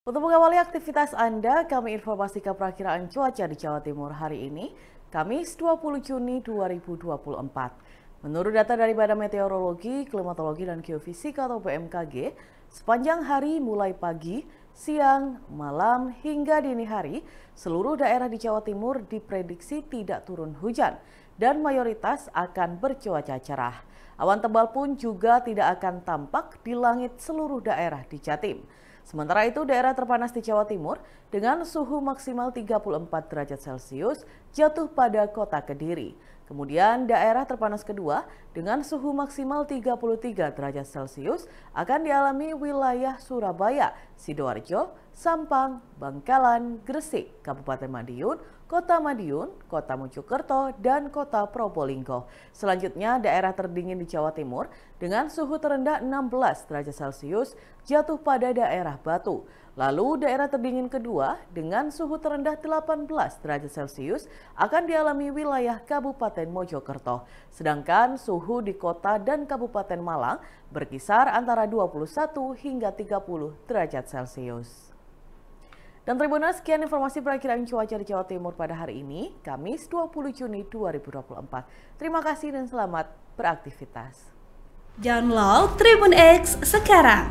Untuk mengawali aktivitas Anda, kami informasikan perakiraan cuaca di Jawa Timur hari ini, Kamis 20 Juni 2024. Menurut data dari Badan Meteorologi, Klimatologi, dan Geofisika atau BMKG, sepanjang hari mulai pagi, siang, malam, hingga dini hari, seluruh daerah di Jawa Timur diprediksi tidak turun hujan dan mayoritas akan bercuaca cerah. Awan tebal pun juga tidak akan tampak di langit seluruh daerah di Jatim. Sementara itu, daerah terpanas di Jawa Timur dengan suhu maksimal 34 derajat Celcius jatuh pada kota Kediri. Kemudian daerah terpanas kedua dengan suhu maksimal 33 derajat Celcius akan dialami wilayah Surabaya, Sidoarjo, Sampang, Bangkalan, Gresik, Kabupaten Madiun, Kota Madiun, Kota Mojokerto, dan Kota Probolinggo. Selanjutnya daerah terdingin di Jawa Timur dengan suhu terendah 16 derajat Celcius jatuh pada daerah Batu. Lalu daerah terdingin kedua dengan suhu terendah 18 derajat Celcius akan dialami wilayah Kabupaten Mojokerto. Sedangkan suhu di kota dan Kabupaten Malang berkisar antara 21 hingga 30 derajat Celcius. Dan Tribunal sekian informasi perakhiran cuaca di Jawa Timur pada hari ini, Kamis 20 Juni 2024. Terima kasih dan selamat beraktivitas. Download Tribun X sekarang